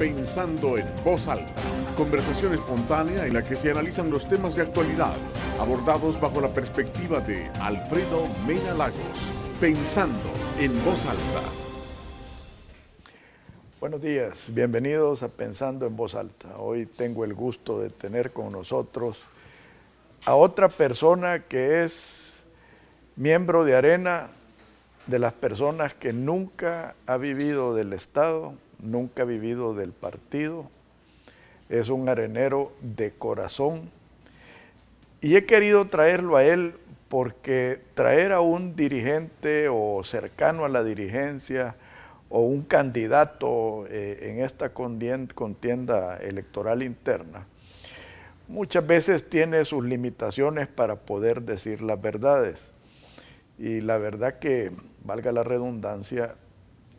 Pensando en Voz Alta, conversación espontánea en la que se analizan los temas de actualidad, abordados bajo la perspectiva de Alfredo Mena Lagos. Pensando en Voz Alta. Buenos días, bienvenidos a Pensando en Voz Alta. Hoy tengo el gusto de tener con nosotros a otra persona que es miembro de Arena, de las personas que nunca ha vivido del Estado nunca ha vivido del partido, es un arenero de corazón. Y he querido traerlo a él porque traer a un dirigente o cercano a la dirigencia o un candidato eh, en esta contienda electoral interna, muchas veces tiene sus limitaciones para poder decir las verdades. Y la verdad que, valga la redundancia,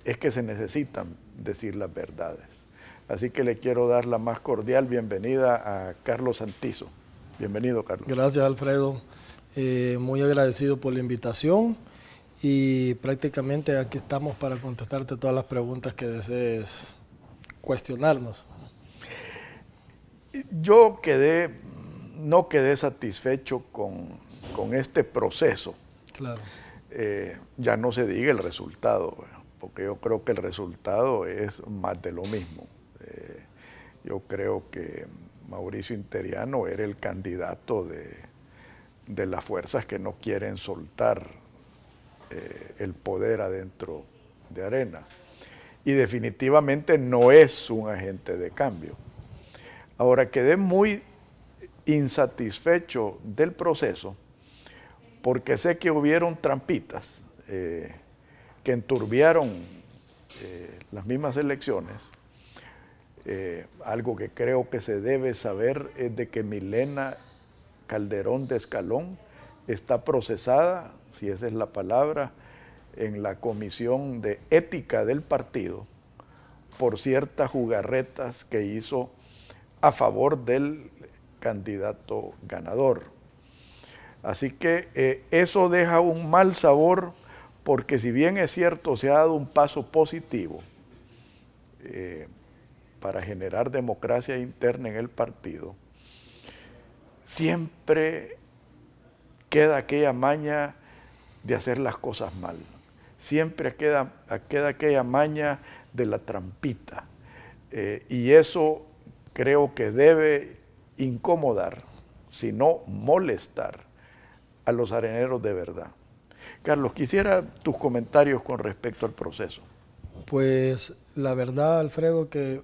es que se necesitan decir las verdades. Así que le quiero dar la más cordial bienvenida a Carlos Santizo. Bienvenido, Carlos. Gracias, Alfredo. Eh, muy agradecido por la invitación y prácticamente aquí estamos para contestarte todas las preguntas que desees cuestionarnos. Yo quedé, no quedé satisfecho con, este proceso. Claro. Eh, ya no se diga el resultado porque yo creo que el resultado es más de lo mismo. Eh, yo creo que Mauricio Interiano era el candidato de, las fuerzas que no quieren soltar eh, el poder adentro de Arena. Y definitivamente no es un agente de cambio. Ahora, quedé muy insatisfecho del proceso porque sé que hubieron trampitas. Eh, que enturbiaron eh, las mismas elecciones, eh, algo que creo que se debe saber es de que Milena Calderón de Escalón está procesada, si esa es la palabra, en la comisión de ética del partido por ciertas jugarretas que hizo a favor del candidato ganador. Así que eh, eso deja un mal sabor porque si bien es cierto, se ha dado un paso positivo eh, para generar democracia interna en el partido, siempre queda aquella maña de hacer las cosas mal, siempre queda, queda aquella maña de la trampita. Eh, y eso creo que debe incomodar, si no molestar, a los areneros de verdad. Carlos, quisiera tus comentarios con respecto al proceso. Pues la verdad, Alfredo, que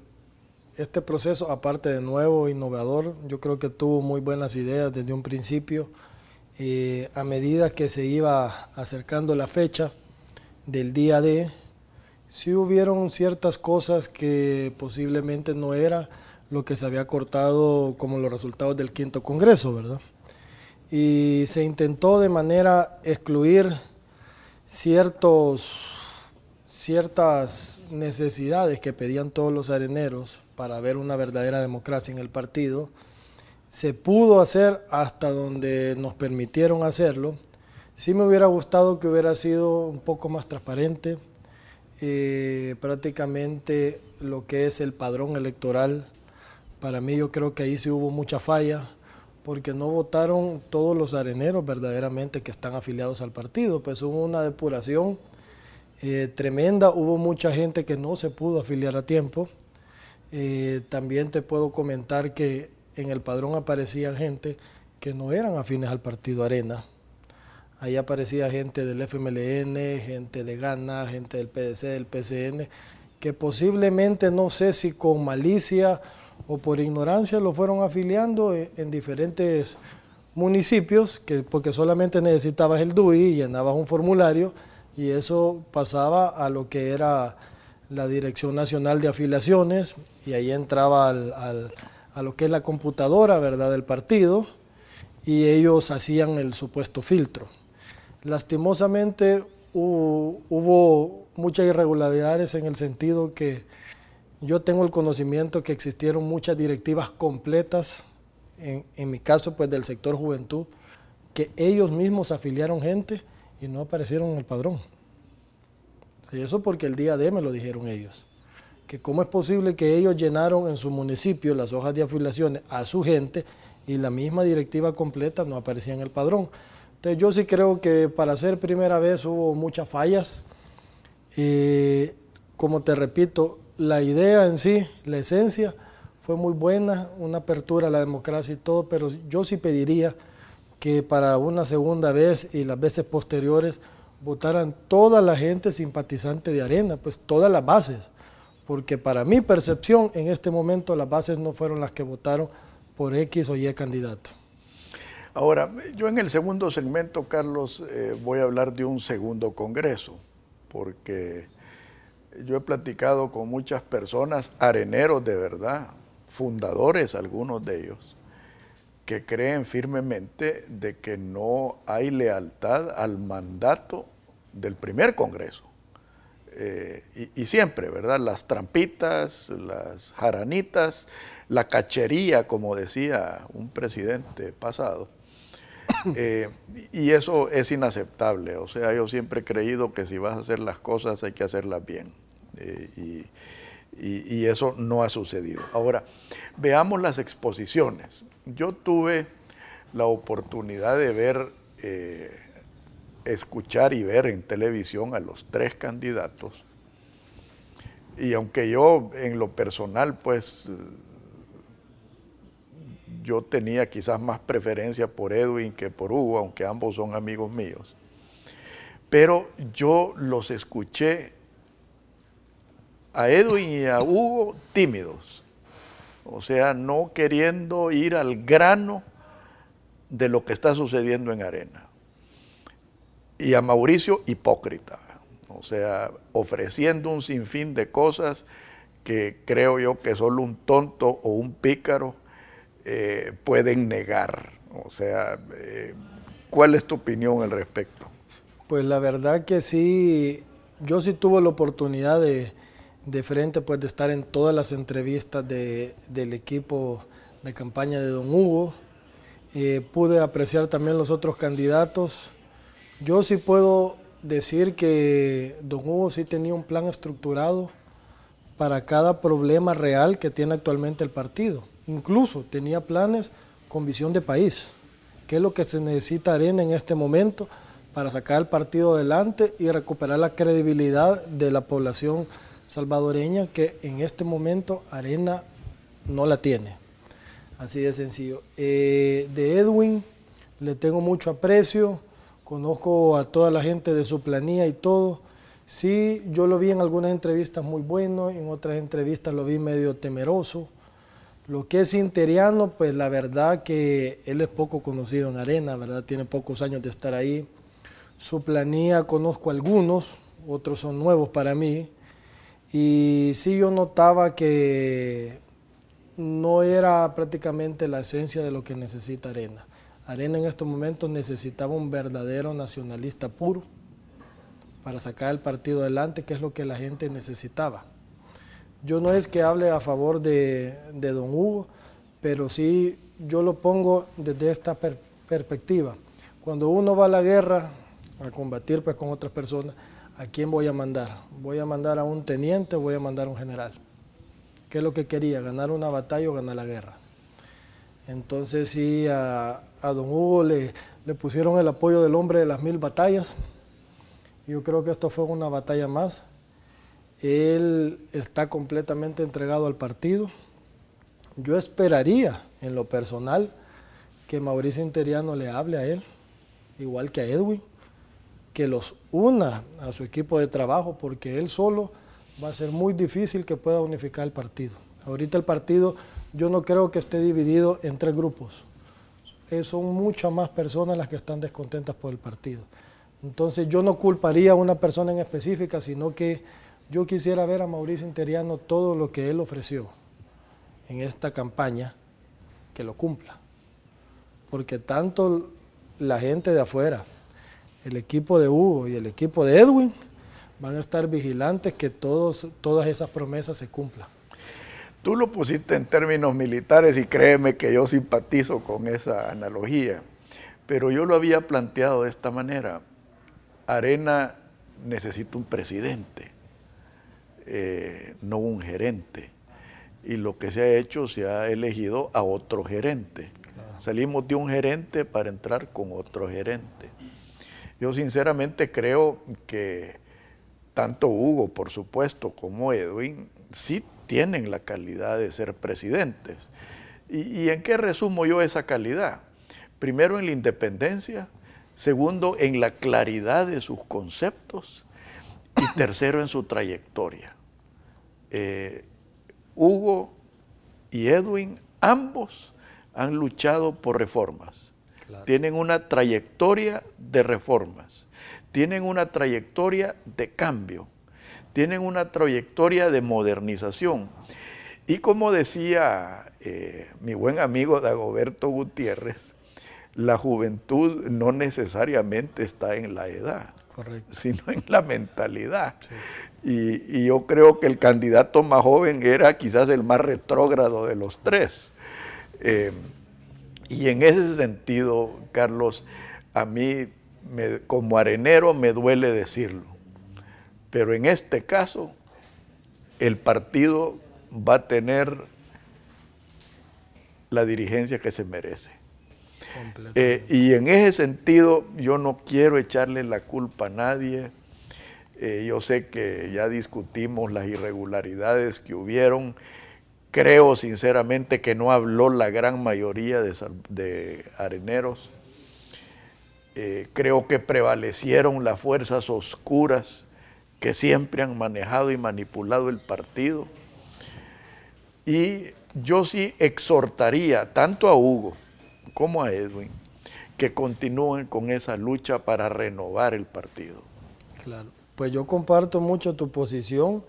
este proceso, aparte de nuevo, innovador, yo creo que tuvo muy buenas ideas desde un principio. Eh, a medida que se iba acercando la fecha del día D, sí hubieron ciertas cosas que posiblemente no era lo que se había cortado como los resultados del quinto Congreso, ¿verdad? y se intentó de manera excluir ciertos, ciertas necesidades que pedían todos los areneros para ver una verdadera democracia en el partido. Se pudo hacer hasta donde nos permitieron hacerlo. Sí me hubiera gustado que hubiera sido un poco más transparente eh, prácticamente lo que es el padrón electoral. Para mí yo creo que ahí sí hubo mucha falla porque no votaron todos los areneros verdaderamente que están afiliados al partido. Pues hubo una depuración eh, tremenda, hubo mucha gente que no se pudo afiliar a tiempo. Eh, también te puedo comentar que en el padrón aparecía gente que no eran afines al partido Arena. Ahí aparecía gente del FMLN, gente de Gana, gente del PDC, del PCN, que posiblemente, no sé si con malicia o por ignorancia lo fueron afiliando eh, en diferentes municipios, que, porque solamente necesitabas el DUI y llenabas un formulario y eso pasaba a lo que era la Dirección Nacional de Afiliaciones y ahí entraba a lo que es la computadora ¿verdad? del partido y ellos hacían el supuesto filtro. Lastimosamente hubo muchas irregularidades en el sentido que yo tengo el conocimiento que existieron muchas directivas completas, en, mi caso pues del sector juventud, que ellos mismos afiliaron gente y no aparecieron en el padrón. Y eso porque el día de me lo dijeron ellos. Que cómo es posible que ellos llenaron en su municipio las hojas de afiliaciones a su gente y la misma directiva completa no aparecía en el padrón. Entonces yo sí creo que para ser primera vez hubo muchas fallas. Y, eh, como te repito, la idea en sí, la esencia, fue muy buena, una apertura a la democracia y todo, pero yo sí pediría que para una segunda vez y las veces posteriores votaran toda la gente simpatizante de Arena, pues todas las bases, porque para mi percepción en este momento las bases no fueron las que votaron por X o Y candidato. Ahora, yo en el segundo segmento, Carlos, eh, voy a hablar de un segundo Congreso, porque yo he platicado con muchas personas, areneros de verdad, fundadores algunos de ellos, que creen firmemente de que no hay lealtad al mandato del primer Congreso. Eh, y, siempre, ¿verdad? Las trampitas, las jaranitas, la cachería, como decía un presidente pasado. Eh, y eso es inaceptable. O sea, yo siempre he creído que si vas a hacer las cosas hay que hacerlas bien y, eso no ha sucedido. Ahora, veamos las exposiciones. Yo tuve la oportunidad de ver, eh, escuchar y ver en televisión a los tres candidatos. Y aunque yo en lo personal, pues yo tenía quizás más preferencia por Edwin que por Hugo, aunque ambos son amigos míos. Pero yo los escuché a Edwin y a Hugo tímidos, o sea, no queriendo ir al grano de lo que está sucediendo en Arena. Y a Mauricio hipócrita, o sea, ofreciendo un sinfín de cosas que creo yo que solo un tonto o un pícaro eh, pueden negar. O sea, eh, ¿cuál es tu opinión al respecto? Pues la verdad que sí, yo sí tuve la oportunidad de, de frente, pues de estar en todas las entrevistas del equipo de campaña de Don Hugo. Eh, pude apreciar también los otros candidatos. Yo sí puedo decir que Don Hugo sí tenía un plan estructurado para cada problema real que tiene actualmente el partido. Incluso tenía planes con visión de país, que es lo que se necesita Arena en este momento para sacar el partido adelante y recuperar la credibilidad de la población salvadoreña que en este momento Arena no la tiene. Así de sencillo. Eh, de Edwin le tengo mucho aprecio, conozco a toda la gente de su planilla y todo. Sí, yo lo vi en algunas entrevistas muy bueno, en otras entrevistas lo vi medio temeroso. Lo que es interiano, pues la verdad que él es poco conocido en Arena, ¿verdad? Tiene pocos años de estar ahí. Su planilla conozco algunos, otros son nuevos para mí. Y sí yo notaba que no era prácticamente la esencia de lo que necesita Arena. Arena en estos momentos necesitaba un verdadero nacionalista puro para sacar el partido adelante, que es lo que la gente necesitaba. Yo no es que hable a favor de, don Hugo, pero sí yo lo pongo desde esta perspectiva. Cuando uno va a la guerra a combatir pues, con otras personas, ¿A quién voy a mandar? ¿Voy a mandar a un teniente o voy a mandar a un general? ¿Qué es lo que quería? ¿Ganar una batalla o ganar la guerra? Entonces sí, a, don Hugo le, le, pusieron el apoyo del hombre de las mil batallas. Yo creo que esto fue una batalla más. Él está completamente entregado al partido. Yo esperaría, en lo personal, que Mauricio Interiano le hable a él, igual que a Edwin que los una a su equipo de trabajo, porque él solo va a ser muy difícil que pueda unificar el partido. Ahorita el partido yo no creo que esté dividido en tres grupos. Eh, son muchas más personas las que están descontentas por el partido. Entonces yo no culparía a una persona en específica, sino que yo quisiera ver a Mauricio Interiano todo lo que él ofreció en esta campaña, que lo cumpla. Porque tanto la gente de afuera, el equipo de Hugo y el equipo de Edwin van a estar vigilantes que todas esas promesas se cumplan. Tú lo pusiste en términos militares y créeme que yo simpatizo con esa analogía, pero yo lo había planteado de esta manera. Arena necesita un presidente, eh, no un gerente. Y lo que se ha hecho, se ha elegido a otro gerente. Salimos de un gerente para entrar con otro gerente. Yo sinceramente creo que tanto Hugo, por supuesto, como Edwin, sí tienen la calidad de ser presidentes. ¿Y, en qué resumo yo esa calidad? Primero, en la independencia. Segundo, en la claridad de sus conceptos. Y tercero, en su trayectoria. Eh, Hugo y Edwin, ambos han luchado por reformas tienen una trayectoria de reformas, tienen una trayectoria de cambio, tienen una trayectoria de modernización. Y como decía eh, mi buen amigo Dagoberto Gutiérrez, la juventud no necesariamente está en la edad, sino en la mentalidad. Y, yo creo que el candidato más joven era quizás el más retrógrado de los tres. Eh, y en ese sentido, Carlos, a mí como arenero me duele decirlo, pero en este caso el partido va a tener la dirigencia que se merece. Eh, y en ese sentido yo no quiero echarle la culpa a nadie. Eh, yo sé que ya discutimos las irregularidades que hubieron Creo sinceramente que no habló la gran mayoría de, de areneros. Eh, creo que prevalecieron las fuerzas oscuras que siempre han manejado y manipulado el partido. Y yo sí exhortaría tanto a Hugo como a Edwin que continúen con esa lucha para renovar el partido. Claro, pues yo comparto mucho tu posición.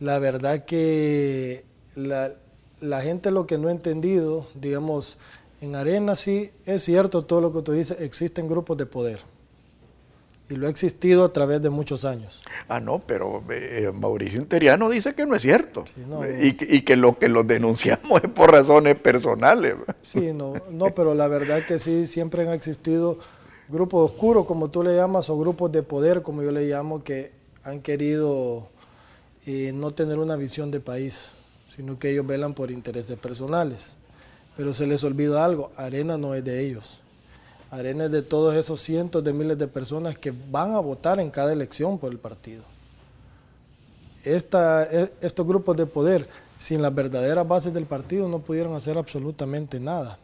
La verdad que la, la gente lo que no ha entendido, digamos, en Arena sí es cierto todo lo que tú dices, existen grupos de poder. Y lo ha existido a través de muchos años. Ah, no, pero eh, eh, Mauricio Interiano dice que no es cierto. y, que lo que lo denunciamos es por razones personales. Sí, no, no, pero la verdad es que sí, siempre han existido grupos oscuros, como tú le llamas, o grupos de poder, como yo le llamo, que han querido eh, no tener una visión de país sino que ellos velan por intereses personales. Pero se les olvida algo, Arena no es de ellos. Arena es de todos esos cientos de miles de personas que van a votar en cada elección por el partido. E, estos grupos de poder, sin las verdaderas bases del partido, no pudieron hacer absolutamente nada.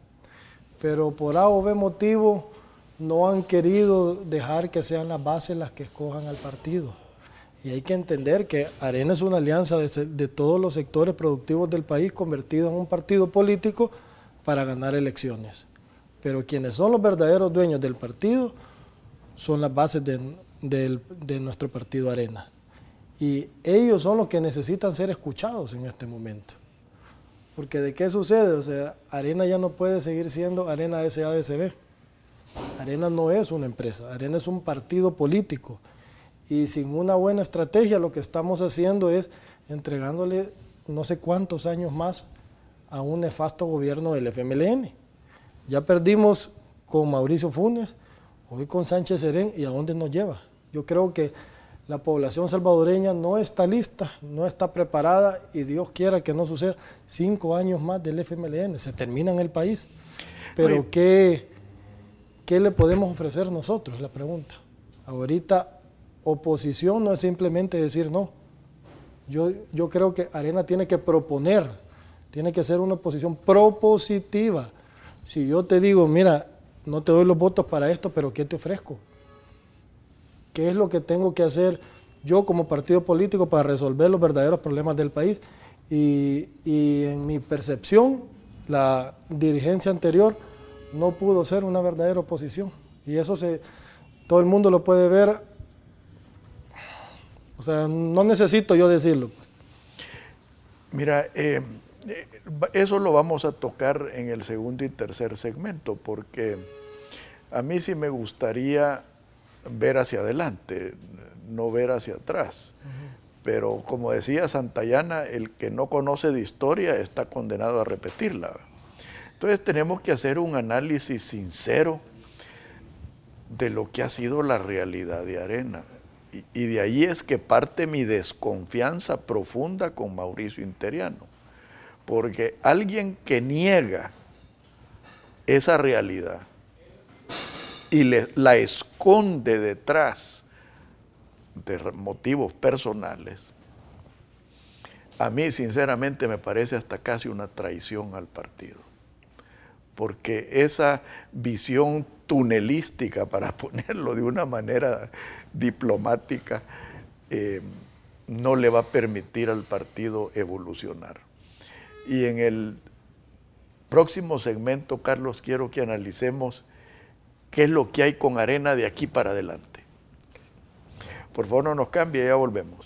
Pero por A o B motivo, no han querido dejar que sean las bases las que escojan al partido. Y hay que entender que Arena es una alianza de, todos los sectores productivos del país convertido en un partido político para ganar elecciones. Pero quienes son los verdaderos dueños del partido son las bases de, de nuestro partido Arena. Y ellos son los que necesitan ser escuchados en este momento. Porque de qué sucede, o sea, Arena ya no puede seguir siendo Arena SADCB. Arena no es una empresa, Arena es un partido político. Y sin una buena estrategia lo que estamos haciendo es entregándole no sé cuántos años más a un nefasto gobierno del FMLN. Ya perdimos con Mauricio Funes, hoy con Sánchez Serén, ¿y a dónde nos lleva? Yo creo que la población salvadoreña no está lista, no está preparada y Dios quiera que no suceda cinco años más del FMLN, se termina en el país. Pero ¿qué, ¿qué le podemos ofrecer nosotros? Es la pregunta. Ahorita Oposición no es simplemente decir no. Yo, yo creo que Arena tiene que proponer, tiene que ser una oposición propositiva. Si yo te digo, mira, no te doy los votos para esto, pero ¿qué te ofrezco? ¿Qué es lo que tengo que hacer yo como partido político para resolver los verdaderos problemas del país? Y, en mi percepción, la dirigencia anterior no pudo ser una verdadera oposición. Y eso se, todo el mundo lo puede ver o sea, no necesito yo decirlo. Pues. Mira, eh, eh, eso lo vamos a tocar en el segundo y tercer segmento, porque a mí sí me gustaría ver hacia adelante, no ver hacia atrás. Pero como decía Santayana, el que no conoce de historia está condenado a repetirla. Entonces tenemos que hacer un análisis sincero de lo que ha sido la realidad de Arena y de ahí es que parte mi desconfianza profunda con Mauricio Interiano, porque alguien que niega esa realidad y la esconde detrás de motivos personales, a mí sinceramente me parece hasta casi una traición al partido, porque esa visión tunelística, para ponerlo de una manera diplomática, eh, no le va a permitir al partido evolucionar. Y en el próximo segmento, Carlos, quiero que analicemos qué es lo que hay con arena de aquí para adelante. Por favor, no nos cambie, ya volvemos.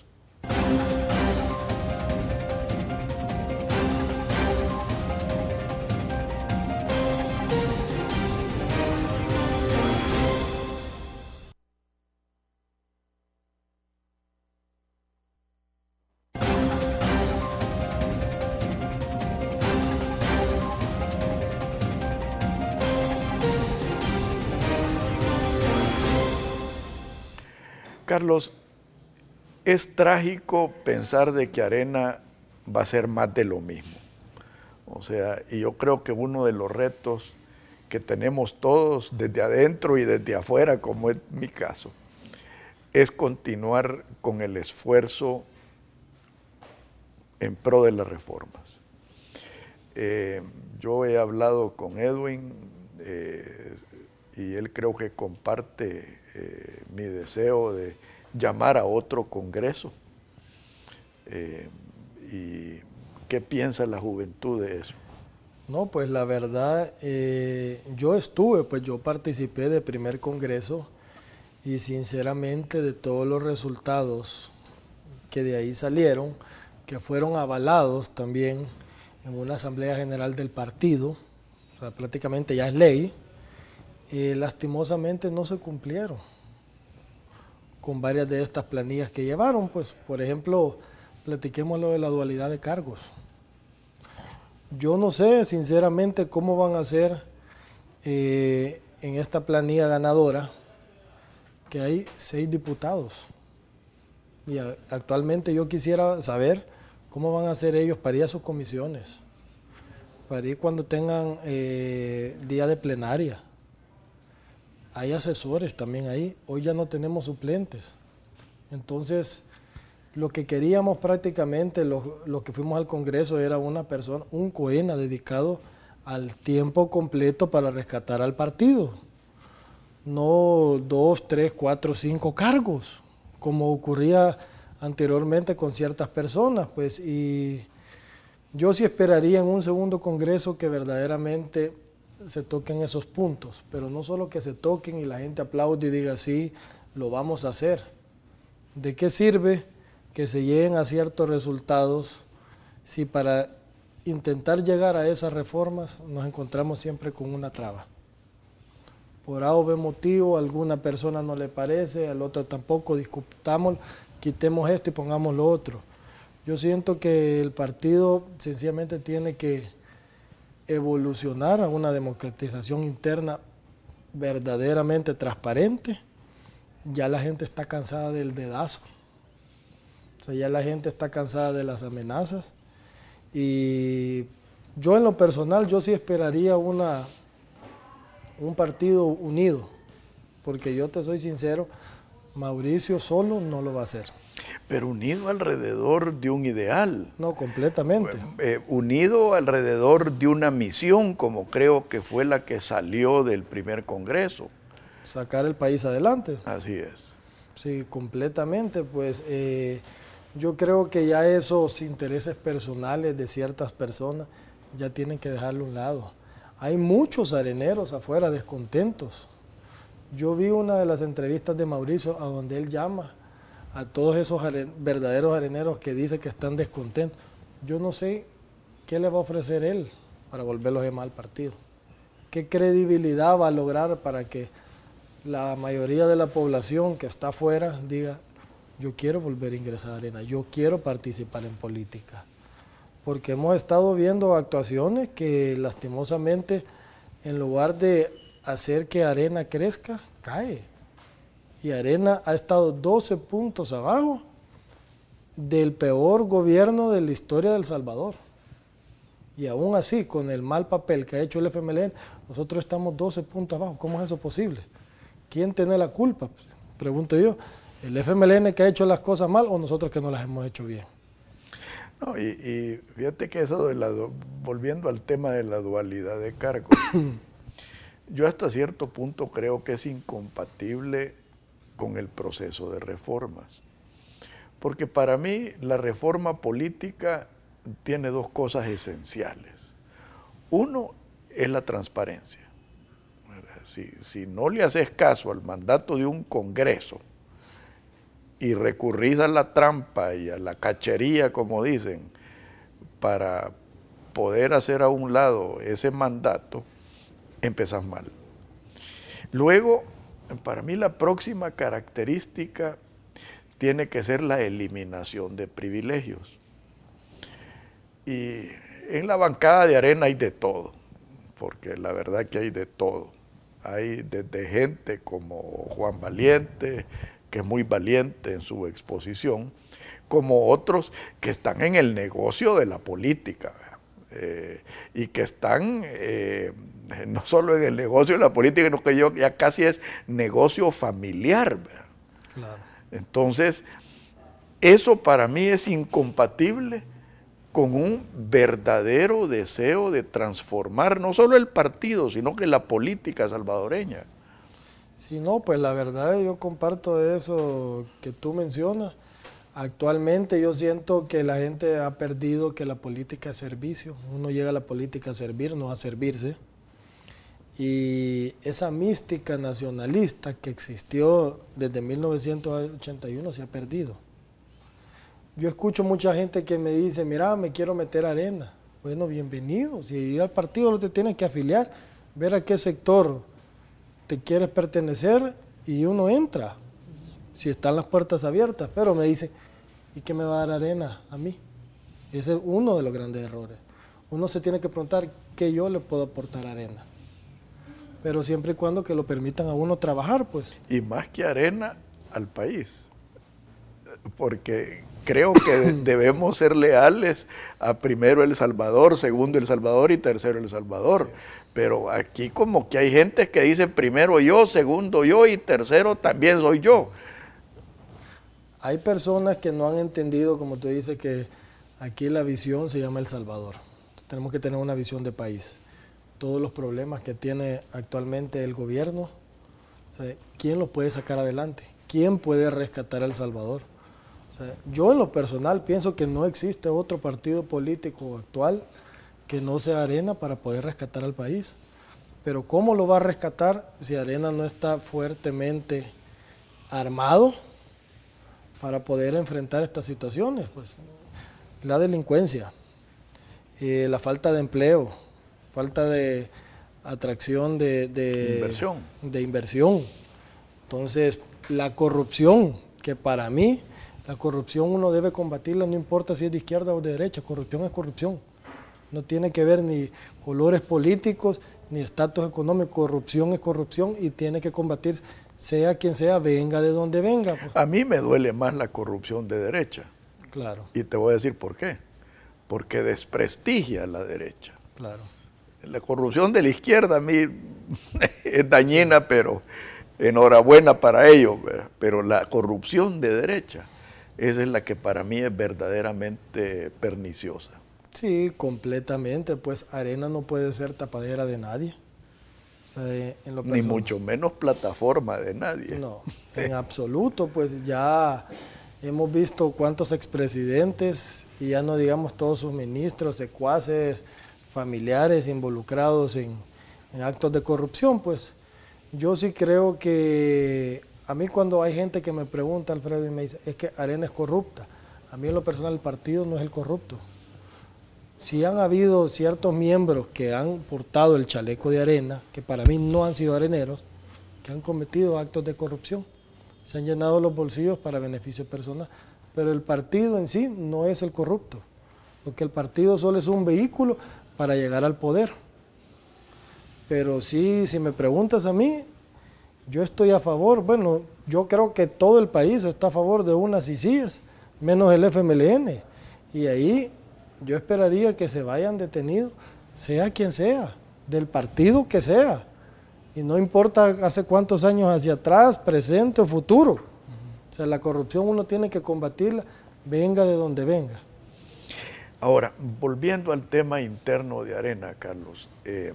Es trágico pensar de que Arena va a ser más de lo mismo. O sea, y yo creo que uno de los retos que tenemos todos desde adentro y desde afuera, como es mi caso, es continuar con el esfuerzo en pro de las reformas. Eh, yo he hablado con Edwin eh, y él creo que comparte eh, mi deseo de llamar a otro Congreso. Eh, ¿Y qué piensa la juventud de eso? No, pues la verdad, eh, yo estuve, pues yo participé del primer Congreso y sinceramente de todos los resultados que de ahí salieron, que fueron avalados también en una Asamblea General del Partido, o sea, prácticamente ya es ley, eh, lastimosamente no se cumplieron con varias de estas planillas que llevaron. Pues, por ejemplo, platiquemos lo de la dualidad de cargos. Yo no sé, sinceramente, cómo van a ser eh, en esta planilla ganadora que hay seis diputados. Y actualmente yo quisiera saber cómo van a hacer ellos para ir a sus comisiones, para ir cuando tengan eh, día de plenaria hay asesores también ahí. Hoy ya no tenemos suplentes. Entonces, lo que queríamos prácticamente, los, que fuimos al Congreso, era una persona, un coena dedicado al tiempo completo para rescatar al partido. No dos, tres, cuatro, cinco cargos, como ocurría anteriormente con ciertas personas. Pues, y yo sí esperaría en un segundo Congreso que verdaderamente se toquen esos puntos, pero no solo que se toquen y la gente aplaude y diga, sí, lo vamos a hacer. ¿De qué sirve que se lleguen a ciertos resultados si para intentar llegar a esas reformas nos encontramos siempre con una traba? Por A o B motivo, a alguna persona no le parece, al otro tampoco, discutamos, quitemos esto y pongamos lo otro. Yo siento que el partido sencillamente tiene que evolucionar a una democratización interna verdaderamente transparente, ya la gente está cansada del dedazo. O sea, ya la gente está cansada de las amenazas. Y yo en lo personal, yo sí esperaría una, un partido unido, porque yo te soy sincero, Mauricio solo no lo va a hacer pero unido alrededor de un ideal. No, completamente. Eh, unido alrededor de una misión, como creo que fue la que salió del primer Congreso. Sacar el país adelante. Así es. Sí, completamente. Pues eh, yo creo que ya esos intereses personales de ciertas personas ya tienen que dejarlo a un lado. Hay muchos areneros afuera descontentos. Yo vi una de las entrevistas de Mauricio a donde él llama a todos esos verdaderos areneros que dicen que están descontentos. Yo no sé qué le va a ofrecer él para volverlos de mal partido. ¿Qué credibilidad va a lograr para que la mayoría de la población que está afuera diga, yo quiero volver a ingresar a arena, yo quiero participar en política? Porque hemos estado viendo actuaciones que lastimosamente en lugar de hacer que arena crezca, cae y Arena ha estado 12 puntos abajo del peor gobierno de la historia del Salvador. Y aún así, con el mal papel que ha hecho el FMLN, nosotros estamos 12 puntos abajo. ¿Cómo es eso posible? ¿Quién tiene la culpa? Pues, pregunto yo. ¿El FMLN que ha hecho las cosas mal o nosotros que no las hemos hecho bien? No, y, fíjate que eso de la, volviendo al tema de la dualidad de cargos, yo hasta cierto punto creo que es incompatible con el proceso de reformas. Porque para mí la reforma política tiene dos cosas esenciales. Uno es la transparencia. Si, no le haces caso al mandato de un Congreso y recurrís a la trampa y a la cachería, como dicen, para poder hacer a un lado ese mandato, empezás mal. Luego, para mí la próxima característica tiene que ser la eliminación de privilegios. Y en la bancada de arena hay de todo, porque la verdad que hay de todo. Hay desde gente como Juan Valiente, que es muy valiente en su exposición, como otros que están en el negocio de la política eh, y que están eh, eh, no solo en el negocio de la política, yo ya casi es negocio familiar. Entonces, eso para mí es incompatible con un verdadero deseo de transformar no solo el partido, sino que la política salvadoreña. Sí, no, pues la verdad yo comparto eso que tú mencionas. Actualmente yo siento que la gente ha perdido que la política es servicio. Uno llega a la política a servir, no a servirse. Y esa mística nacionalista que existió desde 1981 se ha perdido. Yo escucho mucha gente que me dice, mira, me quiero meter arena. Bueno, bienvenido. Si ir al partido no te tienes que afiliar, ver a qué sector te quieres pertenecer y uno entra, si están las puertas abiertas. Pero me dice, ¿y qué me va a dar arena a mí? Ese es uno de los grandes errores. Uno se tiene que preguntar qué yo le puedo aportar arena pero siempre y cuando que lo permitan a uno trabajar, pues. Y más que arena al país, porque creo que debemos ser leales a primero El Salvador, segundo El Salvador y tercero El Salvador. Pero aquí como que hay gente que dice primero yo, segundo yo y tercero también soy yo. Hay personas que no han entendido, como tú dices, que aquí la visión se llama El Salvador. Tenemos que tener una visión de país todos los problemas que tiene actualmente el gobierno, ¿quién los puede sacar adelante? ¿Quién puede rescatar a El Salvador? yo en lo personal pienso que no existe otro partido político actual que no sea Arena para poder rescatar al país. Pero ¿cómo lo va a rescatar si Arena no está fuertemente armado para poder enfrentar estas situaciones? Pues, la delincuencia, eh, la falta de empleo, falta de atracción de, inversión. de inversión. Entonces, la corrupción, que para mí, la corrupción uno debe combatirla, no importa si es de izquierda o de derecha, corrupción es corrupción. No tiene que ver ni colores políticos, ni estatus económico, corrupción es corrupción y tiene que combatirse, sea quien sea, venga de donde venga. Pues. A mí me duele más la corrupción de derecha. Claro. Y te voy a decir por qué. Porque desprestigia la derecha. Claro la corrupción de la izquierda a mí es dañina, pero enhorabuena para ellos, pero la corrupción de derecha, esa es la que para mí es verdaderamente perniciosa. Sí, completamente, pues arena no puede ser tapadera de nadie. Ni mucho menos plataforma de nadie. No, en absoluto, pues ya hemos visto cuántos expresidentes y ya no digamos todos sus ministros, secuaces, familiares involucrados en, actos de corrupción, pues yo sí creo que a mí cuando hay gente que me pregunta, Alfredo, y me dice, es que Arena es corrupta, a mí en lo personal el partido no es el corrupto. Si han habido ciertos miembros que han portado el chaleco de arena, que para mí no han sido areneros, que han cometido actos de corrupción, se han llenado los bolsillos para beneficio personal, pero el partido en sí no es el corrupto, porque el partido solo es un vehículo para llegar al poder. Pero sí, si me preguntas a mí, yo estoy a favor, bueno, yo creo que todo el país está a favor de unas y sillas, menos el FMLN. Y ahí yo esperaría que se vayan detenidos, sea quien sea, del partido que sea. Y no importa hace cuántos años hacia atrás, presente o futuro. O sea, la corrupción uno tiene que combatirla, venga de donde venga. Ahora, volviendo al tema interno de Arena, Carlos, eh,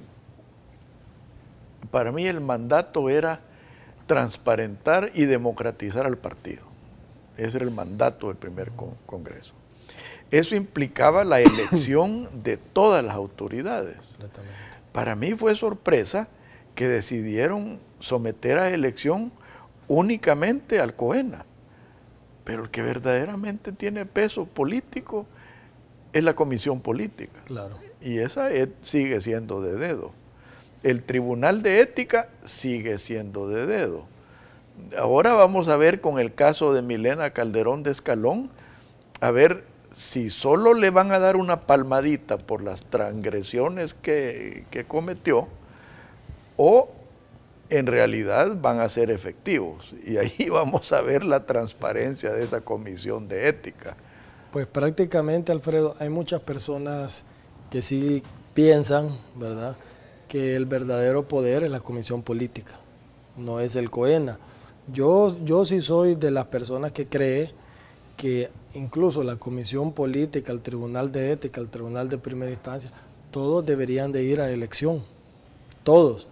para mí el mandato era transparentar y democratizar al partido. Ese era el mandato del primer Congreso. Eso implicaba la elección de todas las autoridades. Para mí fue sorpresa que decidieron someter a elección únicamente al COENA. Pero el que verdaderamente tiene peso político es la comisión política. Claro. Y esa e, sigue siendo de dedo. El Tribunal de Ética sigue siendo de dedo. Ahora vamos a ver con el caso de Milena Calderón de Escalón, a ver si solo le van a dar una palmadita por las transgresiones que, que cometió o en realidad van a ser efectivos. Y ahí vamos a ver la transparencia de esa comisión de ética. Pues prácticamente, Alfredo, hay muchas personas que sí piensan, ¿verdad?, que el verdadero poder es la comisión política, no es el COENA. Yo, yo sí soy de las personas que cree que incluso la comisión política, el tribunal de ética, el tribunal de primera instancia, todos deberían de ir a elección, todos,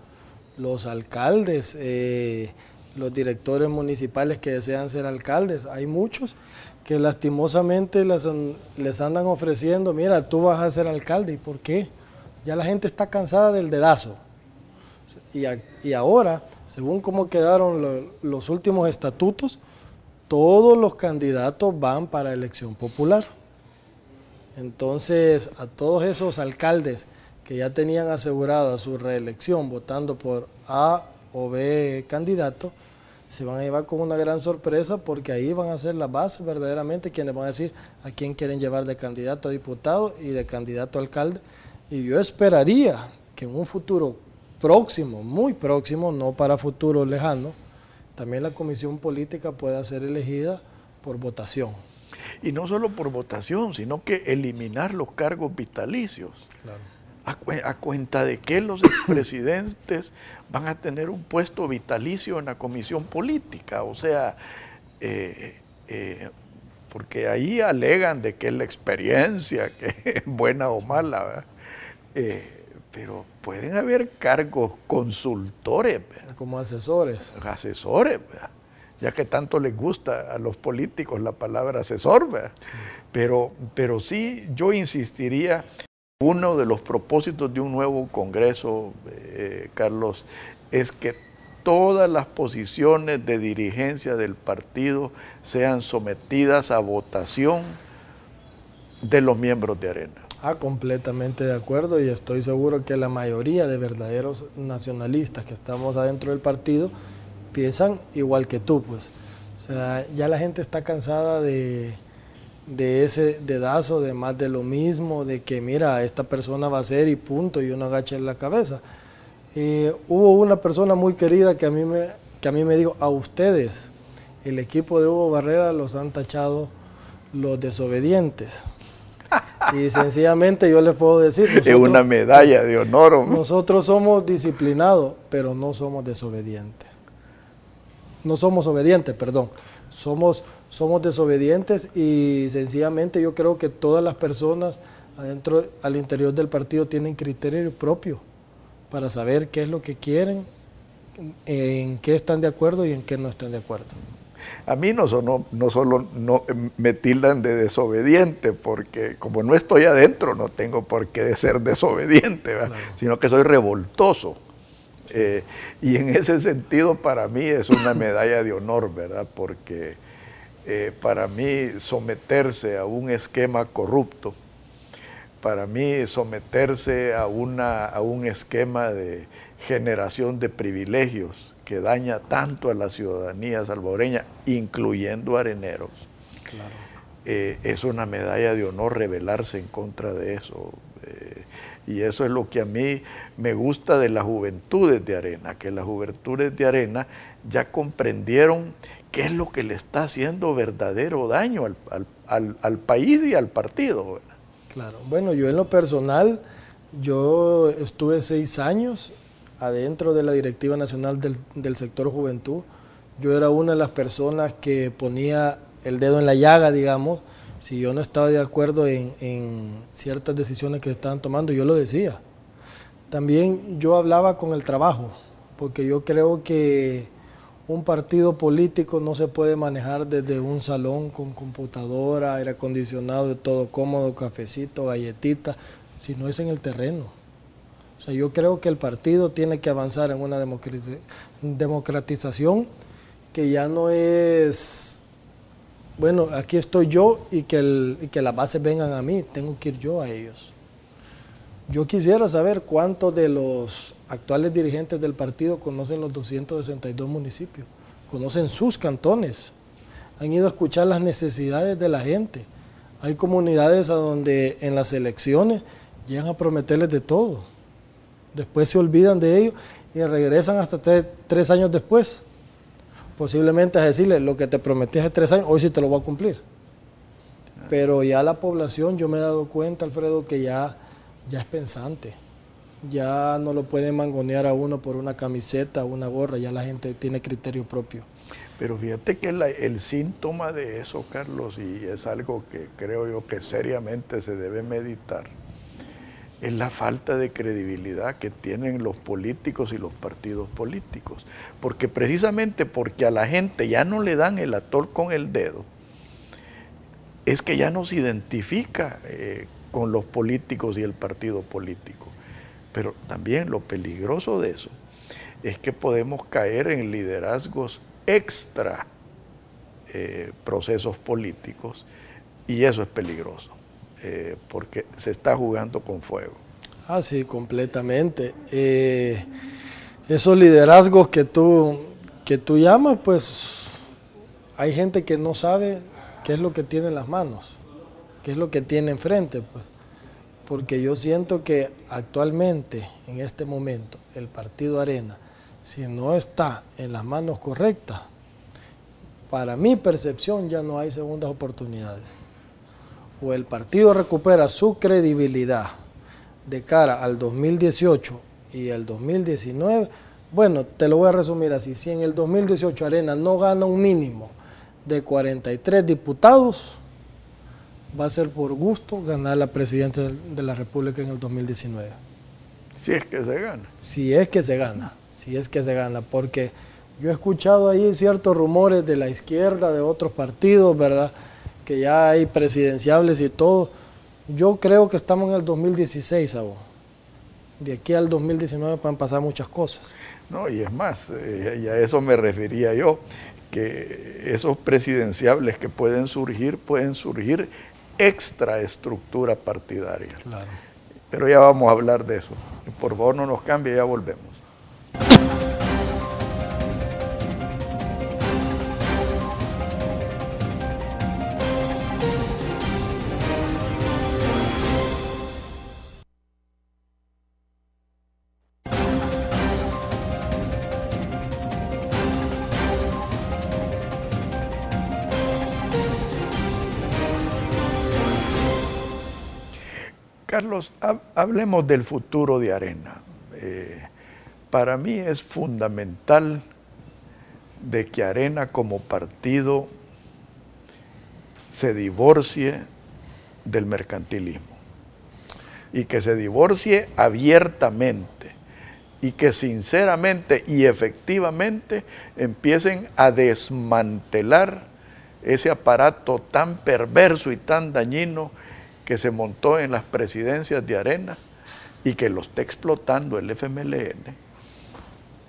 los alcaldes, eh, los directores municipales que desean ser alcaldes, hay muchos que lastimosamente les, andan ofreciendo, mira, tú vas a ser alcalde, ¿y por qué? Ya la gente está cansada del dedazo. Y, y ahora, según cómo quedaron los últimos estatutos, todos los candidatos van para elección popular. Entonces, a todos esos alcaldes que ya tenían asegurada su reelección votando por A o B candidato, se van a llevar con una gran sorpresa porque ahí van a ser la base verdaderamente quienes van a decir a quién quieren llevar de candidato a diputado y de candidato a alcalde. Y yo esperaría que en un futuro próximo, muy próximo, no para futuro lejano, también la comisión política pueda ser elegida por votación. Y no solo por votación, sino que eliminar los cargos vitalicios. Claro ¿A, cuenta de que los expresidentes van a tener un puesto vitalicio en la comisión política? O sea, eh, eh, porque ahí alegan de que es la experiencia, que es buena o mala, eh, pero pueden haber cargos consultores. Como asesores. Asesores, ya que tanto les gusta a los políticos la palabra asesor, pero, pero sí yo insistiría. Uno de los propósitos de un nuevo Congreso, eh, Carlos, es que todas las posiciones de dirigencia del partido sean sometidas a votación de los miembros de Arena. Ah, completamente de acuerdo y estoy seguro que la mayoría de verdaderos nacionalistas que estamos adentro del partido piensan igual que tú, pues. O sea, ya la gente está cansada de, de ese dedazo de más de lo mismo, de que mira, esta persona va a ser y punto, y uno agacha en la cabeza. hubo una persona muy querida que a, mí me, que a mí me dijo, a ustedes, el equipo de Hugo Barrera los han tachado los desobedientes. Y sencillamente yo les puedo decir... es una medalla de honor. Nosotros somos disciplinados, pero no somos desobedientes. No somos obedientes, perdón somos, somos desobedientes y sencillamente yo creo que todas las personas adentro, al interior del partido tienen criterio propio para saber qué es lo que quieren, en qué están de acuerdo y en qué no están de acuerdo. A mí no, no, solo no, me tildan de desobediente, porque como no estoy adentro, no tengo por qué ser desobediente, sino que soy revoltoso. Eh, y en ese sentido para mí es una medalla de honor, ¿verdad? Porque eh, para mí someterse a un esquema corrupto, para mí someterse a, una, a un esquema de generación de privilegios que daña tanto a la ciudadanía salvadoreña, incluyendo areneros, eh, es una medalla de honor rebelarse en contra de eso, y eso es lo que a mí me gusta de las juventudes de arena, que las juventudes de arena ya comprendieron qué es lo que le está haciendo verdadero daño al, país y al partido. Claro, bueno, yo en lo personal, yo estuve seis años adentro de la Directiva Nacional del, del Sector Juventud. Yo era una de las personas que ponía el dedo en la llaga, digamos, si yo no estaba de acuerdo en, ciertas decisiones que se estaban tomando, yo lo decía. También yo hablaba con el trabajo, porque yo creo que un partido político no se puede manejar desde un salón con computadora, aire acondicionado, todo cómodo, cafecito, galletita, si no es en el terreno. O sea, yo creo que el partido tiene que avanzar en una democratización que ya no es bueno, aquí estoy yo y que, las bases vengan a mí, tengo que ir yo a ellos. Yo quisiera saber cuántos de los actuales dirigentes del partido conocen los 262 municipios, conocen sus cantones, han ido a escuchar las necesidades de la gente. Hay comunidades a donde en las elecciones llegan a prometerles de todo, después se olvidan de ellos y regresan hasta tres años después Posiblemente es decirle, lo que te prometí hace tres años, hoy sí te lo voy a cumplir. Pero ya la población, yo me he dado cuenta, Alfredo, que ya, ya es pensante. Ya no lo pueden mangonear a uno por una camiseta, una gorra, ya la gente tiene criterio propio. Pero fíjate que el síntoma de eso, Carlos, y es algo que creo yo que seriamente se debe meditar es la falta de credibilidad que tienen los políticos y los partidos políticos. Porque precisamente porque a la gente ya no le dan el atol con el dedo, es que ya no se identifica eh, con los políticos y el partido político. Pero también lo peligroso de eso es que podemos caer en liderazgos extra eh, procesos políticos y eso es peligroso. Eh, porque se está jugando con fuego. Ah, sí, completamente. Eh, esos liderazgos que tú, que tú llamas, pues hay gente que no sabe qué es lo que tiene en las manos, qué es lo que tiene enfrente, pues. Porque yo siento que actualmente, en este momento, el partido Arena, si no está en las manos correctas, para mi percepción ya no hay segundas oportunidades o el partido recupera su credibilidad de cara al 2018 y el 2019, bueno, te lo voy a resumir así, si en el 2018 Arena no gana un mínimo de 43 diputados, va a ser por gusto ganar la presidenta de la República en el 2019. Si es que se gana. Si es que se gana, si es que se gana, porque yo he escuchado ahí ciertos rumores de la izquierda, de otros partidos, ¿verdad? que ya hay presidenciables y todo. Yo creo que estamos en el 2016, Sabo. De aquí al 2019 pueden pasar muchas cosas. No, y es más, eh, y a eso me refería yo, que esos presidenciables que pueden surgir, pueden surgir extraestructura partidaria. Claro. Pero ya vamos a hablar de eso. Por favor, no nos cambie, ya volvemos. Hablemos del futuro de Arena. Eh, para mí es fundamental de que Arena como partido se divorcie del mercantilismo y que se divorcie abiertamente y que sinceramente y efectivamente empiecen a desmantelar ese aparato tan perverso y tan dañino que se montó en las presidencias de arena y que lo está explotando el FMLN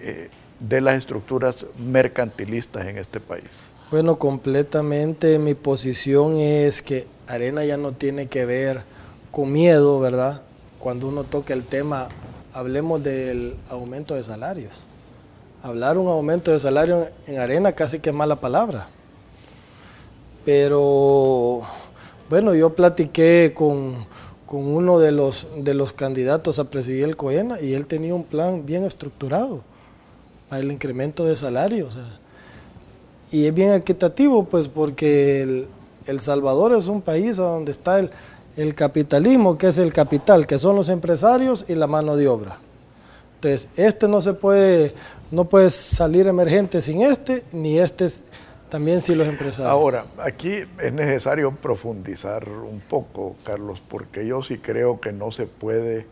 eh, de las estructuras mercantilistas en este país. Bueno, completamente mi posición es que Arena ya no tiene que ver con miedo, ¿verdad? Cuando uno toca el tema, hablemos del aumento de salarios. Hablar un aumento de salario en Arena casi que es mala palabra. Pero bueno, yo platiqué con, uno de los, de los candidatos a presidir el COENA y él tenía un plan bien estructurado para el incremento de salarios. y es bien equitativo, pues, porque el, Salvador es un país donde está el, el capitalismo, que es el capital, que son los empresarios y la mano de obra. Entonces, este no se puede, no puede salir emergente sin este, ni este también sí los empresarios. Ahora, aquí es necesario profundizar un poco, Carlos, porque yo sí creo que no se puede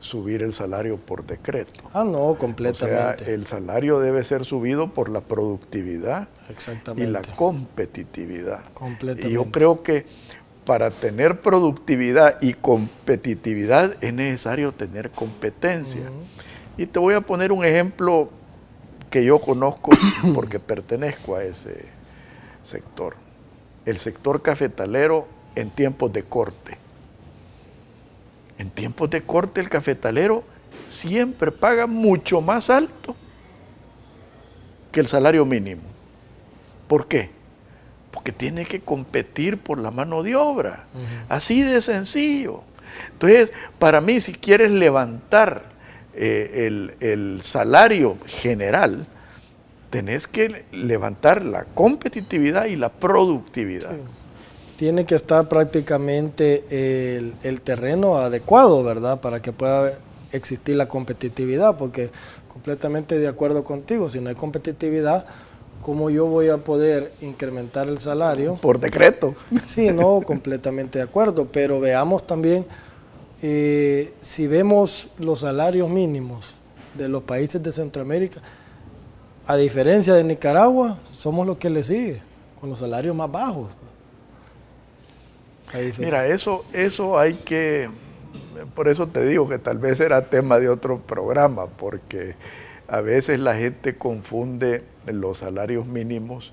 subir el salario por decreto. Ah, no, completamente. O sea, el salario debe ser subido por la productividad y la competitividad. Completamente. Y yo creo que para tener productividad y competitividad es necesario tener competencia. Y te voy a poner un ejemplo que yo conozco porque pertenezco a ese sector. El sector cafetalero en tiempos de corte. En tiempos de corte el cafetalero siempre paga mucho más alto que el salario mínimo. ¿Por qué? Porque tiene que competir por la mano de obra. Así de sencillo. Entonces, para mí, si quieres levantar eh, el, el, salario general, tenés que levantar la competitividad y la productividad. Tiene que estar prácticamente el, terreno adecuado, ¿verdad? Para que pueda existir la competitividad, porque completamente de acuerdo contigo, si no hay competitividad, ¿cómo yo voy a poder incrementar el salario? Por decreto. Sí, no, completamente de acuerdo, pero veamos también, eh, si vemos los salarios mínimos de los países de Centroamérica, a diferencia de Nicaragua, somos los que le sigue, con los salarios más bajos. Mira, eso, eso hay que, por eso te digo que tal vez era tema de otro programa, porque a veces la gente confunde los salarios mínimos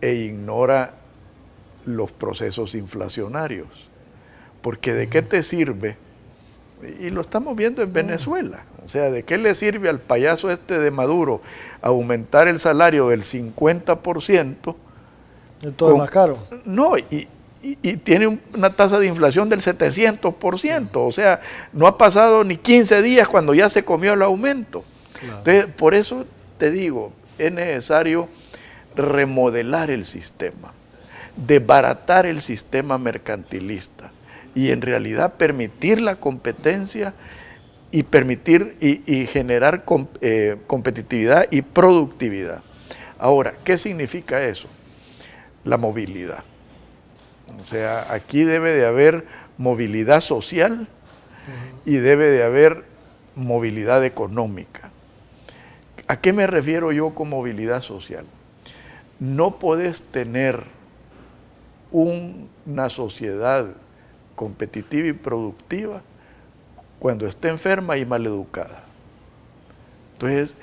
e ignora los procesos inflacionarios. Porque de qué te sirve, y lo estamos viendo en mm. Venezuela, o sea, de qué le sirve al payaso este de Maduro aumentar el salario del 50%. Entonces todo más caro. No, y, tiene una tasa de inflación del 700%, o sea, no ha pasado ni 15 días cuando ya se comió el aumento. por eso te digo, es necesario remodelar el sistema, desbaratar el sistema mercantilista y en realidad permitir la competencia y permitir y, generar eh, competitividad y productividad. Ahora, ¿qué significa eso? La movilidad. O sea, aquí debe de haber movilidad social y debe de haber movilidad económica. ¿A qué me refiero yo con movilidad social? No puedes tener una sociedad competitiva y productiva cuando esté enferma y maleducada. Entonces,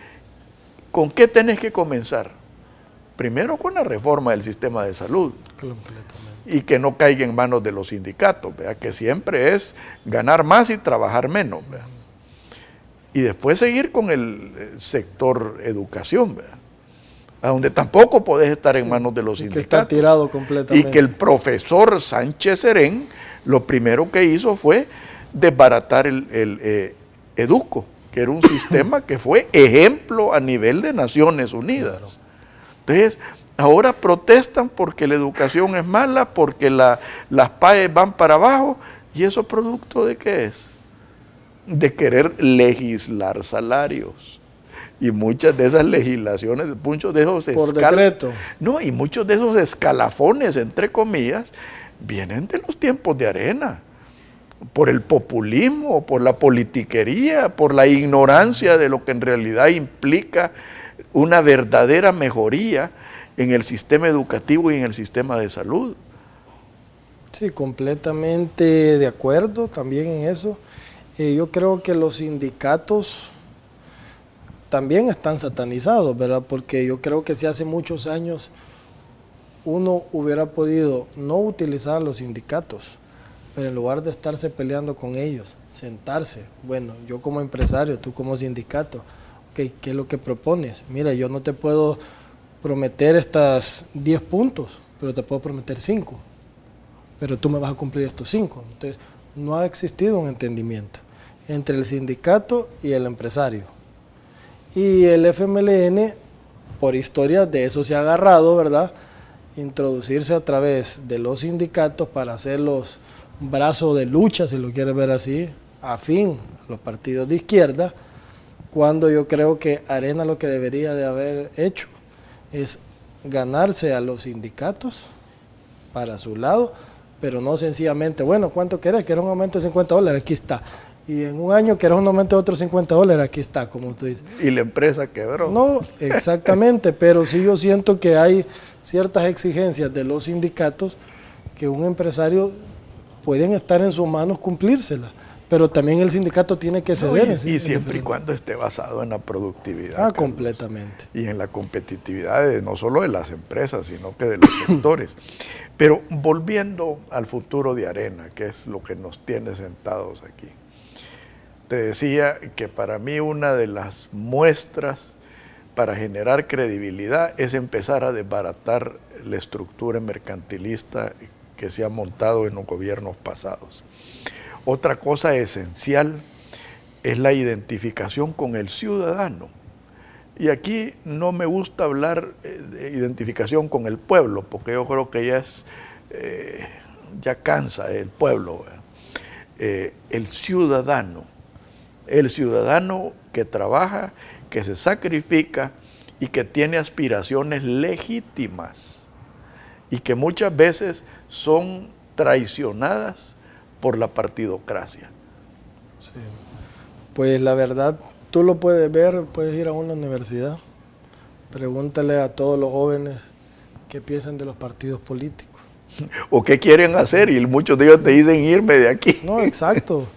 ¿con qué tenés que comenzar? Primero con la reforma del sistema de salud. Completamente. Y que no caiga en manos de los sindicatos, ¿verdad? que siempre es ganar más y trabajar menos. Y después seguir con el eh, sector educación, ¿verdad? a donde tampoco podés estar en manos de los sindicatos. Que está tirado completamente. Y que el profesor Sánchez Serén lo primero que hizo fue desbaratar el, el eh, EDUCO, que era un sistema que fue ejemplo a nivel de Naciones Unidas. Entonces, ahora protestan porque la educación es mala, porque las PAES van para abajo, y eso producto de qué es? De querer legislar salarios y muchas de esas legislaciones, de esos Por decreto. No, y muchos de esos escalafones, entre comillas, vienen de los tiempos de arena por el populismo, por la politiquería, por la ignorancia de lo que en realidad implica una verdadera mejoría en el sistema educativo y en el sistema de salud. Sí, completamente de acuerdo también en eso. Eh, yo creo que los sindicatos también están satanizados, ¿verdad? Porque yo creo que si hace muchos años uno hubiera podido no utilizar los sindicatos, pero en lugar de estarse peleando con ellos, sentarse, bueno, yo como empresario, tú como sindicato, ¿qué es lo que propones? Mira, yo no te puedo prometer estas 10 puntos, pero te puedo prometer 5, pero tú me vas a cumplir estos 5. Entonces, no ha existido un entendimiento entre el sindicato y el empresario. Y el FMLN, por historia, de eso se ha agarrado, ¿verdad? Introducirse a través de los sindicatos para hacerlos brazo de lucha, si lo quieres ver así, afín a los partidos de izquierda, cuando yo creo que Arena lo que debería de haber hecho es ganarse a los sindicatos para su lado, pero no sencillamente, bueno, ¿cuánto querés? ¿Querés un aumento de 50 dólares? Aquí está. Y en un año querés un aumento de otros 50 dólares, aquí está, como tú dices. Y la empresa quebró. No, exactamente, pero sí yo siento que hay ciertas exigencias de los sindicatos que un empresario pueden estar en sus manos cumplírselas. Pero también el sindicato tiene que ceder. y, y, siempre y cuando esté basado en la productividad. Ah, completamente. Y en la competitividad de, no solo de las empresas, sino que de los sectores. Pero volviendo al futuro de Arena, que es lo que nos tiene sentados aquí. Te decía que para mí una de las muestras para generar credibilidad es empezar a desbaratar la estructura mercantilista que se ha montado en los gobiernos pasados. Otra cosa esencial es la identificación con el ciudadano. Y aquí no me gusta hablar eh, de identificación con el pueblo, porque yo creo que ya eh, ya cansa el pueblo. Eh, el ciudadano, el ciudadano que trabaja, que se sacrifica y que tiene aspiraciones legítimas y que muchas veces son traicionadas por la partidocracia. Pues la verdad, tú lo puedes ver, puedes ir a una universidad, pregúntale a todos los jóvenes qué piensan de los partidos políticos. O qué quieren hacer, y muchos de ellos te dicen irme de aquí. No, exacto.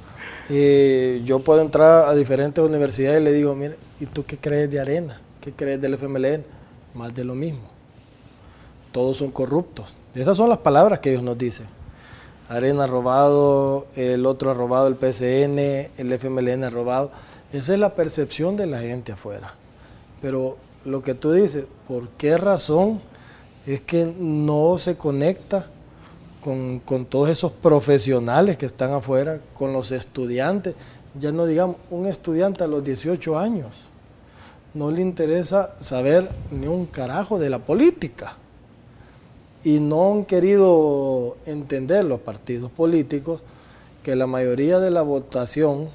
yo puedo entrar a diferentes universidades y le digo, mire, ¿y tú qué crees de Arena? ¿Qué crees del FMLN? Más de lo mismo todos son corruptos. Esas son las palabras que ellos nos dicen. Arena ha robado, el otro ha robado, el PCN, el FMLN ha robado. Esa es la percepción de la gente afuera. Pero lo que tú dices, ¿por qué razón es que no se conecta con, con todos esos profesionales que están afuera, con los estudiantes? Ya no digamos, un estudiante a los 18 años no le interesa saber ni un carajo de la política y no han querido entender los partidos políticos que la mayoría de la votación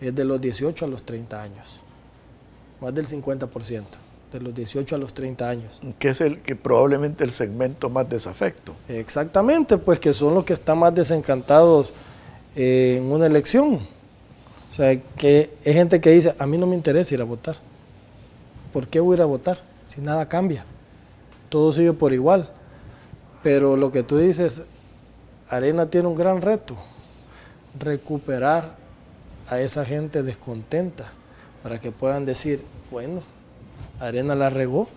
es de los 18 a los 30 años, más del 50%, de los 18 a los 30 años. Que es el que probablemente el segmento más desafecto. Exactamente, pues que son los que están más desencantados en una elección. O sea, que es gente que dice, a mí no me interesa ir a votar. ¿Por qué voy a ir a votar si nada cambia? Todo sigue por igual. Pero lo que tú dices, Arena tiene un gran reto, recuperar a esa gente descontenta para que puedan decir, bueno, Arena la regó,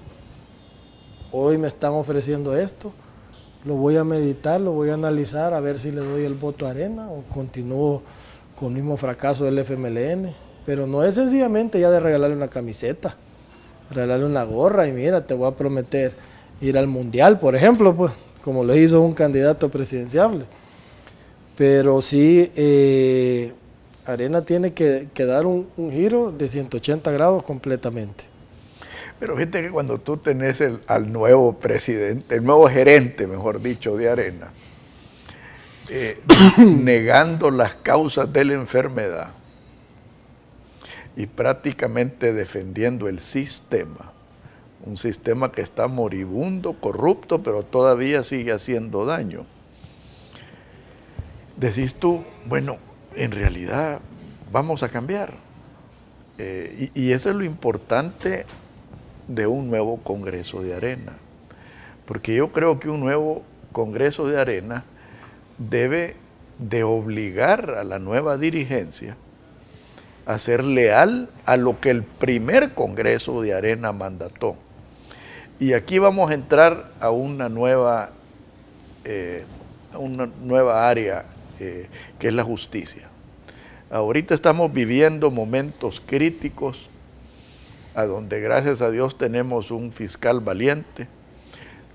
hoy me están ofreciendo esto, lo voy a meditar, lo voy a analizar, a ver si le doy el voto a Arena o continúo con el mismo fracaso del FMLN. Pero no es sencillamente ya de regalarle una camiseta, regalarle una gorra y mira, te voy a prometer ir al mundial, por ejemplo, pues como lo hizo un candidato presidenciable. Pero sí, eh, Arena tiene que, dar un, giro de 180 grados completamente. Pero fíjate que cuando tú tenés al nuevo presidente, el nuevo gerente, mejor dicho, de Arena, eh, negando las causas de la enfermedad y prácticamente defendiendo el sistema, un sistema que está moribundo, corrupto, pero todavía sigue haciendo daño. Decís tú, bueno, en realidad vamos a cambiar. Eh, y, y eso es lo importante de un nuevo Congreso de Arena. Porque yo creo que un nuevo Congreso de Arena debe de obligar a la nueva dirigencia a ser leal a lo que el primer Congreso de Arena mandató y aquí vamos a entrar a una nueva, eh, una nueva área eh, que es la justicia. Ahorita estamos viviendo momentos críticos a donde gracias a Dios tenemos un fiscal valiente,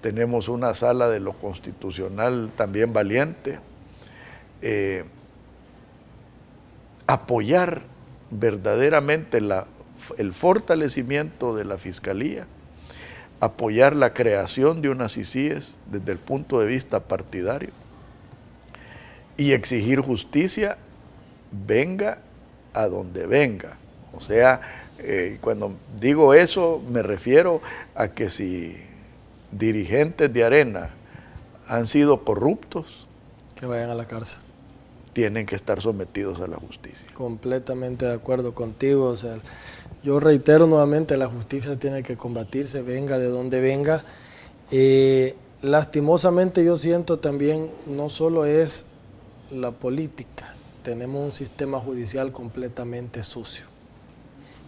tenemos una sala de lo constitucional también valiente. Eh, apoyar verdaderamente la, el fortalecimiento de la fiscalía apoyar la creación de unas ICIES desde el punto de vista partidario y exigir justicia venga a donde venga. O sea, eh, cuando digo eso me refiero a que si dirigentes de arena han sido corruptos, que vayan a la cárcel. Tienen que estar sometidos a la justicia. Completamente de acuerdo contigo. O sea, yo reitero nuevamente, la justicia tiene que combatirse, venga de donde venga. Eh, lastimosamente yo siento también, no solo es la política, tenemos un sistema judicial completamente sucio,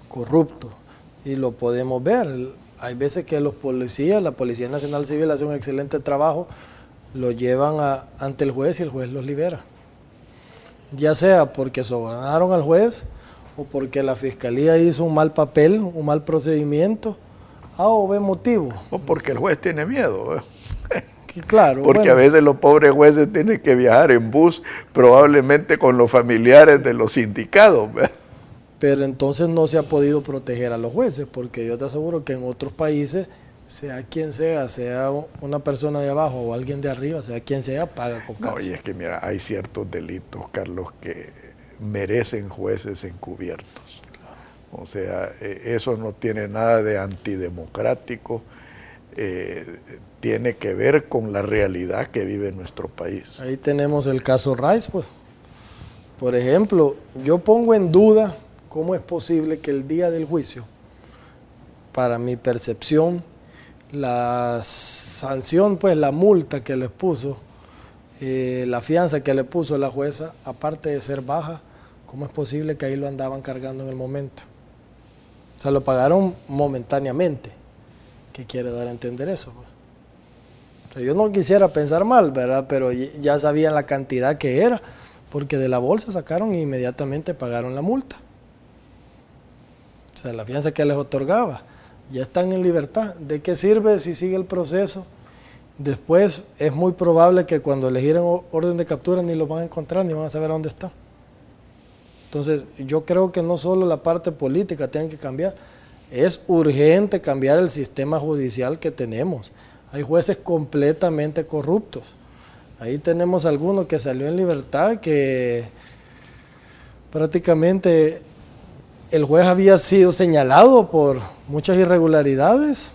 corrupto, y lo podemos ver. Hay veces que los policías, la Policía Nacional Civil hace un excelente trabajo, lo llevan ante el juez y el juez los libera. Ya sea porque sobornaron al juez, o porque la fiscalía hizo un mal papel, un mal procedimiento, A o B motivo. O porque el juez tiene miedo. ¿eh? Claro, porque a veces los pobres jueces tienen que viajar en bus, probablemente con los familiares de los sindicados. Pero entonces no se ha podido proteger a los jueces, porque yo te aseguro que en otros países, sea quien sea, sea una persona de abajo o alguien de arriba, sea quien sea, paga con cárcel. No, y es que mira, hay ciertos delitos, Carlos, que merecen jueces encubiertos. O sea, e, eso no tiene nada de antidemocrático, eh, tiene que ver con la realidad que vive nuestro país. Ahí tenemos el caso Rice, pues. Por ejemplo, yo pongo en duda cómo es posible que el día del juicio, para mi percepción, la sanción, pues la multa que les puso, eh, la fianza que le puso la jueza, aparte de ser baja, ¿Cómo es posible que ahí lo andaban cargando en el momento? O sea, lo pagaron momentáneamente. ¿Qué quiere dar a entender eso? yo no quisiera pensar mal, ¿verdad? Pero ya sabían la cantidad que era, porque de la bolsa sacaron e inmediatamente pagaron la multa. O sea, la fianza que les otorgaba. Ya están en libertad. ¿De qué sirve si sigue el proceso? Después es muy probable que cuando les giren orden de captura ni lo van a encontrar ni van a saber dónde está. Entonces, yo creo que no solo la parte política tiene que cambiar, es urgente cambiar el sistema judicial que tenemos. Hay jueces completamente corruptos. Ahí tenemos alguno que salió en libertad que prácticamente el juez había sido señalado por muchas irregularidades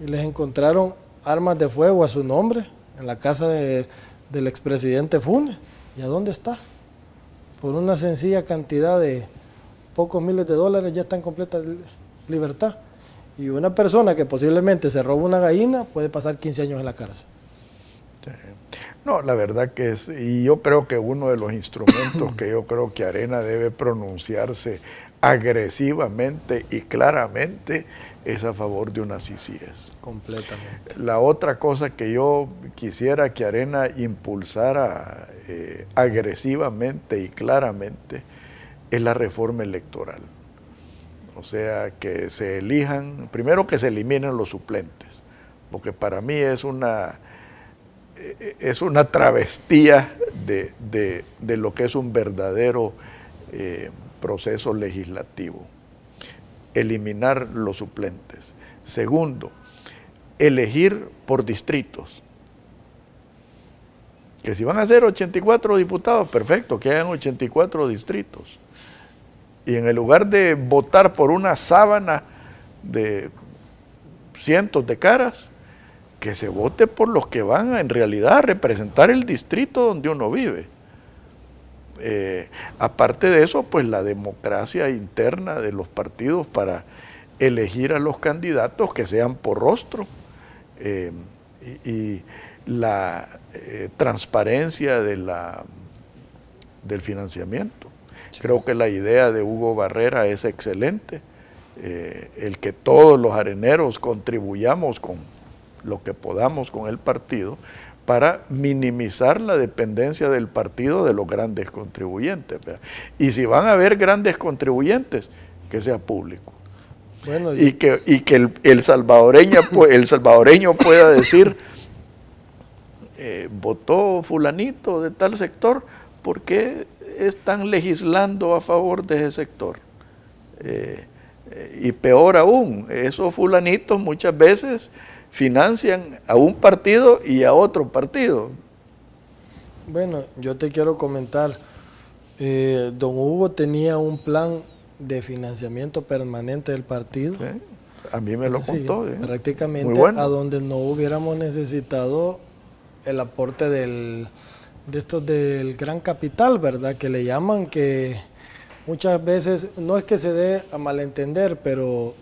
y les encontraron armas de fuego a su nombre en la casa del expresidente Funes. ¿Y a dónde está? por una sencilla cantidad de pocos miles de dólares ya está en completa libertad. Y una persona que posiblemente se roba una gallina puede pasar 15 años en la cárcel. No, la verdad que es, y yo creo que uno de los instrumentos que yo creo que Arena debe pronunciarse agresivamente y claramente es a favor de una CICIES. Completamente. La otra cosa que yo quisiera que Arena impulsara eh, agresivamente y claramente es la reforma electoral. O sea, que se elijan, primero que se eliminen los suplentes, porque para mí es una, eh, es una travestía de, lo que es un verdadero eh, proceso legislativo eliminar los suplentes. Segundo, elegir por distritos. Que si van a ser 84 diputados, perfecto, que hayan 84 distritos. Y en el lugar de votar por una sábana de cientos de caras, que se vote por los que van a, en realidad a representar el distrito donde uno vive. Eh, aparte de eso, pues la democracia interna de los partidos para elegir a los candidatos que sean por rostro eh, y, la eh, transparencia de la, del financiamiento. Creo que la idea de Hugo Barrera es excelente, el que todos los areneros contribuyamos con lo que podamos con el partido, para minimizar la dependencia del partido de los grandes contribuyentes. Y si van a haber grandes contribuyentes, que sea público. y, que, el, salvadoreño, el salvadoreño pueda decir, eh, votó fulanito de tal sector, porque qué están legislando a favor de ese sector? Eh, eh, y peor aún, esos fulanitos muchas veces financian a un partido y a otro partido. Bueno, yo te quiero comentar, eh, don Hugo tenía un plan de financiamiento permanente del partido. a mí me lo contó. ¿eh? Prácticamente a donde no hubiéramos necesitado el aporte de estos del gran capital, ¿verdad? Que le llaman que muchas veces, no es que se dé a malentender, pero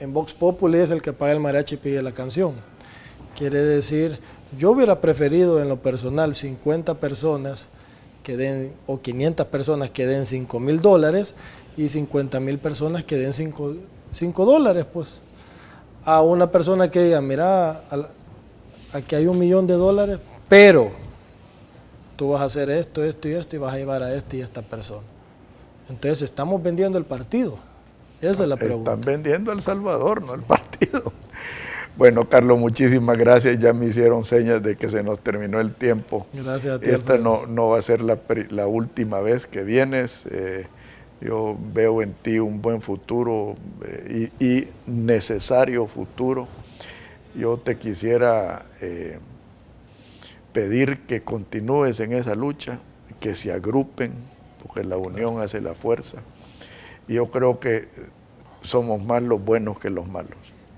en Vox Populi es el que paga el mariachi y pide la canción. Quiere decir, yo hubiera preferido en lo personal 50 personas que den, o 500 personas que den 5 mil dólares y 50 mil personas que den 5, dólares, pues. A una persona que diga, mira, aquí hay un millón de dólares, pero tú vas a hacer esto, esto y esto y vas a llevar a esta y esta persona. Entonces estamos vendiendo el partido. Esa es la pregunta. Están vendiendo El Salvador, no el partido. Bueno, Carlos, muchísimas gracias. Ya me hicieron señas de que se nos terminó el tiempo. Gracias a ti. Esta no, va a ser la, la última vez que vienes. Eh, yo veo en ti un buen futuro eh, y, necesario futuro. Yo te quisiera eh, pedir que continúes en esa lucha, que se agrupen, porque la unión hace la fuerza. Yo creo que somos más los buenos que los malos.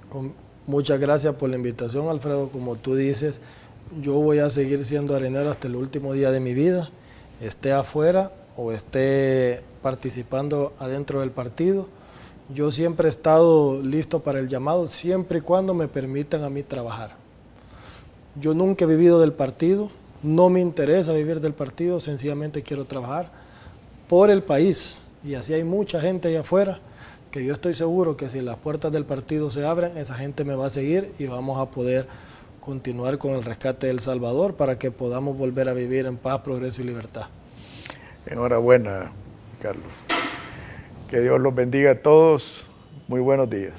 Con, muchas gracias por la invitación, Alfredo. Como tú dices, yo voy a seguir siendo arenero hasta el último día de mi vida, esté afuera o esté participando adentro del partido. Yo siempre he estado listo para el llamado, siempre y cuando me permitan a mí trabajar. Yo nunca he vivido del partido, no me interesa vivir del partido, sencillamente quiero trabajar por el país, y así hay mucha gente allá afuera que yo estoy seguro que si las puertas del partido se abren, esa gente me va a seguir y vamos a poder continuar con el rescate del Salvador para que podamos volver a vivir en paz, progreso y libertad. Enhorabuena, Carlos. Que Dios los bendiga a todos. Muy buenos días.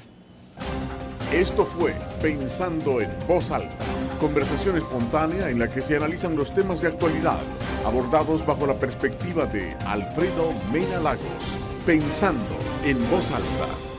Esto fue Pensando en Voz Alta conversación espontánea en la que se analizan los temas de actualidad, abordados bajo la perspectiva de Alfredo Mena Lagos, pensando en voz alta.